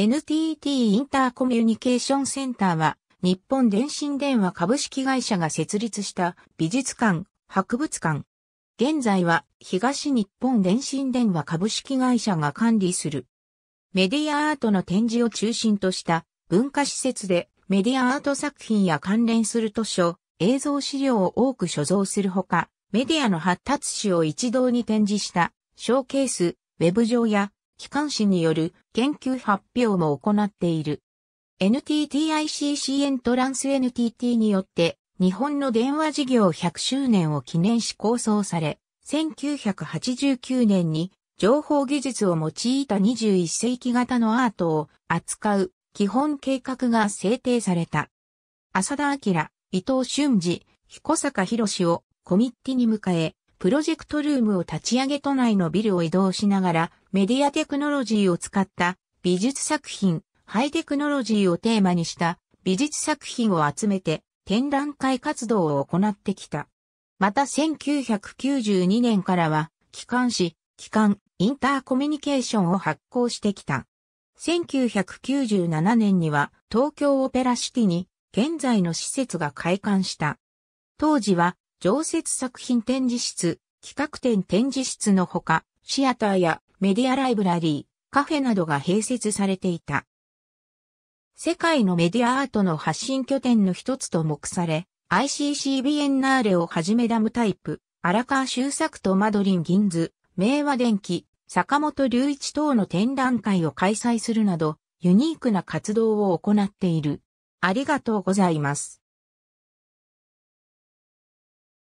NTT インターコミュニケーションセンターは、日本電信電話株式会社が設立した美術館、博物館。現在は東日本電信電話株式会社が管理する。メディアアートの展示を中心とした文化施設でメディアアート作品や関連する図書、映像資料を多く所蔵するほか、メディアの発達史を一堂に展示したショーケース、ウェブ上や機関誌による研究発表も行っている。NTTICC エントランス NTT によって日本の電話事業100周年を記念し構想され、1989年に情報技術を用いた21世紀型のアートを扱う基本計画が制定された。浅田明、伊藤俊二、彦坂博をコミッティに迎え、プロジェクトルームを立ち上げ都内のビルを移動しながらメディアテクノロジーを使った美術作品、ハイテクノロジーをテーマにした美術作品を集めて展覧会活動を行ってきた。また1992年からは、機関紙、機関、インターコミュニケーションを発行してきた。1997年には東京オペラシティに現在の施設が開館した。当時は常設作品展示室、企画展展示室のほか、シアターやメディアライブラリー、カフェなどが併設されていた。世界のメディアアートの発信拠点の一つと目され、ICC ビエンナーレをはじめダムタイプ、荒川修作とマドリン銀ズ、明和電機、坂本隆一等の展覧会を開催するなど、ユニークな活動を行っている。ありがとうございます。